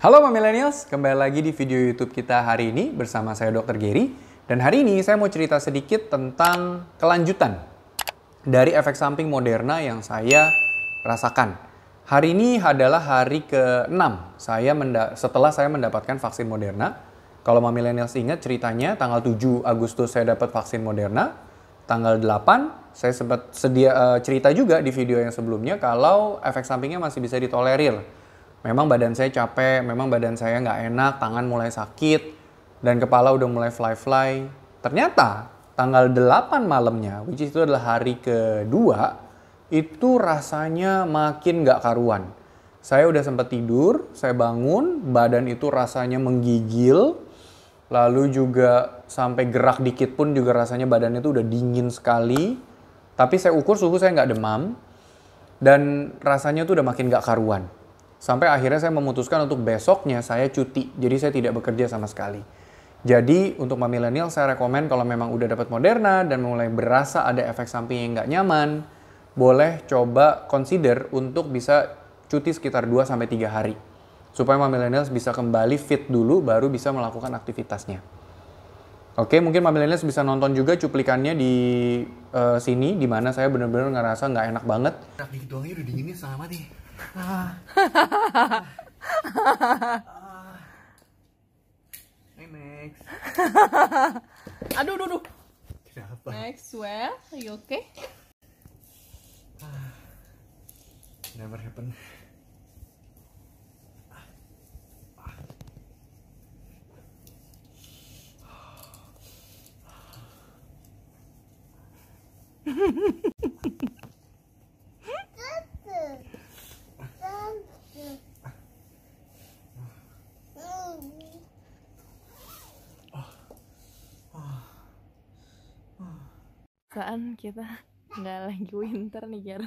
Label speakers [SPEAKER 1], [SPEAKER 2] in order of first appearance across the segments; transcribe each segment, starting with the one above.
[SPEAKER 1] Halo Millennials, kembali lagi di video YouTube kita hari ini bersama saya Dr. Gary. Dan hari ini saya mau cerita sedikit tentang kelanjutan dari efek samping Moderna yang saya rasakan. Hari ini adalah hari ke-6 saya setelah saya mendapatkan vaksin Moderna. Kalau Mama ingat ceritanya tanggal 7 Agustus saya dapat vaksin Moderna. Tanggal 8 saya sempat sedia, uh, cerita juga di video yang sebelumnya kalau efek sampingnya masih bisa ditolerir memang badan saya capek, memang badan saya nggak enak, tangan mulai sakit, dan kepala udah mulai fly-fly. Ternyata tanggal 8 malamnya, which itu adalah hari kedua, itu rasanya makin nggak karuan. Saya udah sempat tidur, saya bangun, badan itu rasanya menggigil, lalu juga sampai gerak dikit pun juga rasanya badannya itu udah dingin sekali. Tapi saya ukur suhu saya nggak demam, dan rasanya tuh udah makin nggak karuan Sampai akhirnya saya memutuskan untuk besoknya saya cuti, jadi saya tidak bekerja sama sekali. Jadi untuk mami milenial saya rekomen kalau memang udah dapat Moderna dan mulai berasa ada efek samping yang nggak nyaman, boleh coba consider untuk bisa cuti sekitar 2 3 hari. Supaya mami milenial bisa kembali fit dulu baru bisa melakukan aktivitasnya. Oke, mungkin mami milenial bisa nonton juga cuplikannya di uh, sini di mana saya benar-benar ngerasa nggak enak banget. Enak dikit doang ya, udah dinginnya sama mati ah. ah. Hey, next. aduh, aduh, aduh. Kenapa? Maxwell, are you okay? Never happen. perasaan kita nggak lagi winter nih Jar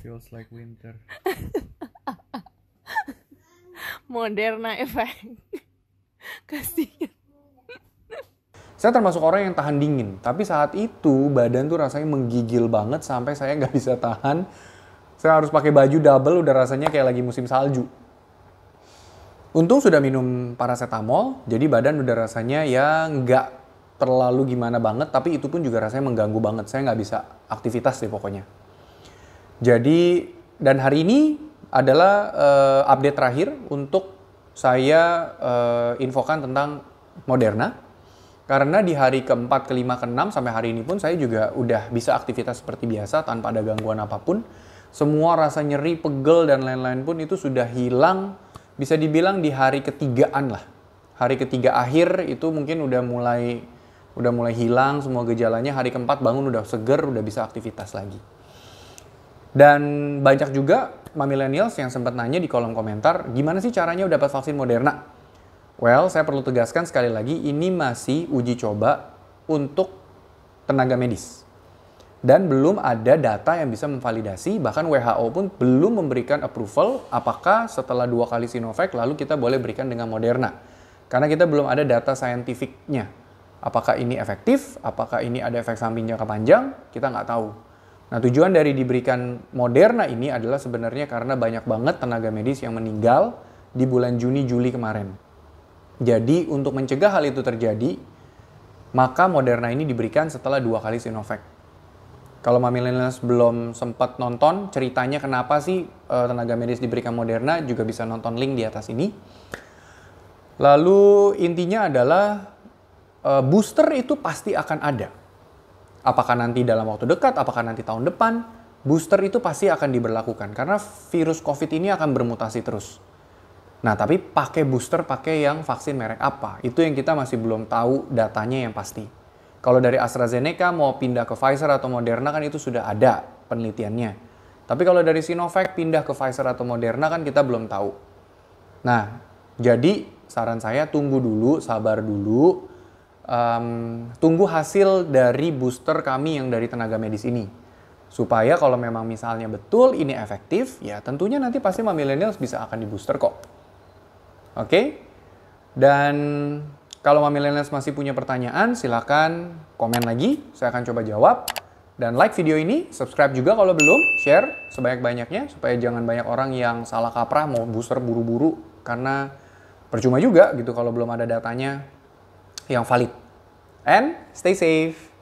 [SPEAKER 1] feels like winter Moderna efek ya, kasih saya termasuk orang yang tahan dingin tapi saat itu badan tuh rasanya menggigil banget sampai saya nggak bisa tahan saya harus pakai baju double udah rasanya kayak lagi musim salju Untung sudah minum paracetamol, jadi badan udah rasanya ya nggak terlalu gimana banget, tapi itu pun juga rasanya mengganggu banget. Saya nggak bisa aktivitas deh pokoknya. Jadi dan hari ini adalah uh, update terakhir untuk saya uh, infokan tentang Moderna. Karena di hari keempat, kelima, keenam sampai hari ini pun saya juga udah bisa aktivitas seperti biasa tanpa ada gangguan apapun. Semua rasa nyeri, pegel dan lain-lain pun itu sudah hilang. Bisa dibilang di hari ketigaan lah. Hari ketiga akhir itu mungkin udah mulai udah mulai hilang semua gejalanya hari keempat bangun udah seger udah bisa aktivitas lagi dan banyak juga millennials yang sempat nanya di kolom komentar gimana sih caranya dapat vaksin Moderna well saya perlu tegaskan sekali lagi ini masih uji coba untuk tenaga medis dan belum ada data yang bisa memvalidasi bahkan WHO pun belum memberikan approval apakah setelah dua kali Sinovac lalu kita boleh berikan dengan Moderna karena kita belum ada data saintifiknya Apakah ini efektif? Apakah ini ada efek samping jangka panjang? Kita nggak tahu. Nah, tujuan dari diberikan Moderna ini adalah sebenarnya karena banyak banget tenaga medis yang meninggal di bulan Juni Juli kemarin. Jadi, untuk mencegah hal itu terjadi, maka Moderna ini diberikan setelah dua kali Sinovac. Kalau Mamilenas belum sempat nonton ceritanya kenapa sih eh, tenaga medis diberikan Moderna, juga bisa nonton link di atas ini. Lalu intinya adalah Eh, booster itu pasti akan ada. Apakah nanti dalam waktu dekat, apakah nanti tahun depan, booster itu pasti akan diberlakukan karena virus COVID ini akan bermutasi terus. Nah, tapi pakai booster, pakai yang vaksin merek apa? Itu yang kita masih belum tahu datanya yang pasti. Kalau dari AstraZeneca mau pindah ke Pfizer atau Moderna kan itu sudah ada penelitiannya. Tapi kalau dari Sinovac pindah ke Pfizer atau Moderna kan kita belum tahu. Nah, jadi saran saya tunggu dulu, sabar dulu, um, tunggu hasil dari booster kami yang dari tenaga medis ini. Supaya kalau memang misalnya betul ini efektif, ya tentunya nanti pasti millennials bisa akan di booster kok. Oke? Dan kalau millennials masih punya pertanyaan, silahkan komen lagi. Saya akan coba jawab. Dan like video ini, subscribe juga kalau belum, share sebanyak-banyaknya supaya jangan banyak orang yang salah kaprah mau booster buru-buru karena percuma juga gitu kalau belum ada datanya yang valid. And stay safe.